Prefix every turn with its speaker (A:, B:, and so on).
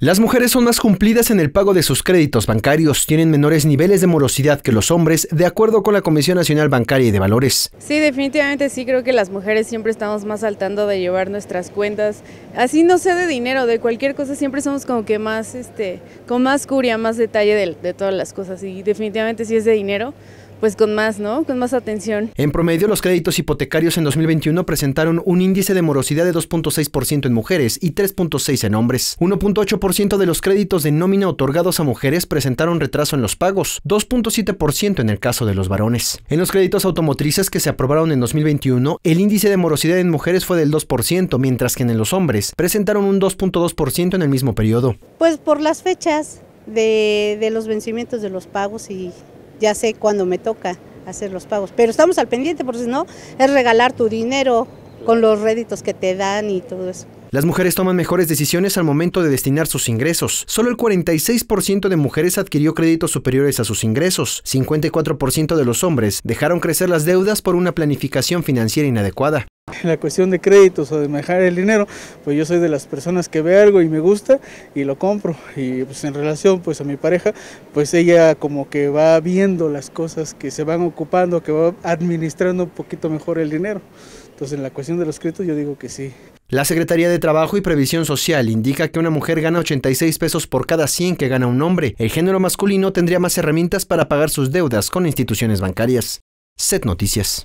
A: Las mujeres son más cumplidas en el pago de sus créditos bancarios, tienen menores niveles de morosidad que los hombres, de acuerdo con la Comisión Nacional Bancaria y de Valores.
B: Sí, definitivamente sí, creo que las mujeres siempre estamos más saltando de llevar nuestras cuentas. Así no sé de dinero, de cualquier cosa, siempre somos como que más, este, con más curia, más detalle de, de todas las cosas y definitivamente sí es de dinero, pues con más, ¿no? Con más atención.
A: En promedio, los créditos hipotecarios en 2021 presentaron un índice de morosidad de 2.6% en mujeres y 3.6% en hombres. 1.8% de los créditos de nómina otorgados a mujeres presentaron retraso en los pagos, 2.7% en el caso de los varones. En los créditos automotrices que se aprobaron en 2021, el índice de morosidad en mujeres fue del 2%, mientras que en los hombres presentaron un 2.2% en el mismo periodo.
C: Pues por las fechas de, de los vencimientos de los pagos y ya sé cuándo me toca hacer los pagos. Pero estamos al pendiente, por si no, es regalar tu dinero con los réditos que te dan y todo eso.
A: Las mujeres toman mejores decisiones al momento de destinar sus ingresos. Solo el 46% de mujeres adquirió créditos superiores a sus ingresos. 54% de los hombres dejaron crecer las deudas por una planificación financiera inadecuada.
D: En la cuestión de créditos o de manejar el dinero, pues yo soy de las personas que ve algo y me gusta y lo compro. Y pues en relación pues a mi pareja, pues ella como que va viendo las cosas que se van ocupando, que va administrando un poquito mejor el dinero. Entonces en la cuestión de los créditos yo digo que sí.
A: La Secretaría de Trabajo y Previsión Social indica que una mujer gana 86 pesos por cada 100 que gana un hombre. El género masculino tendría más herramientas para pagar sus deudas con instituciones bancarias. Set Noticias.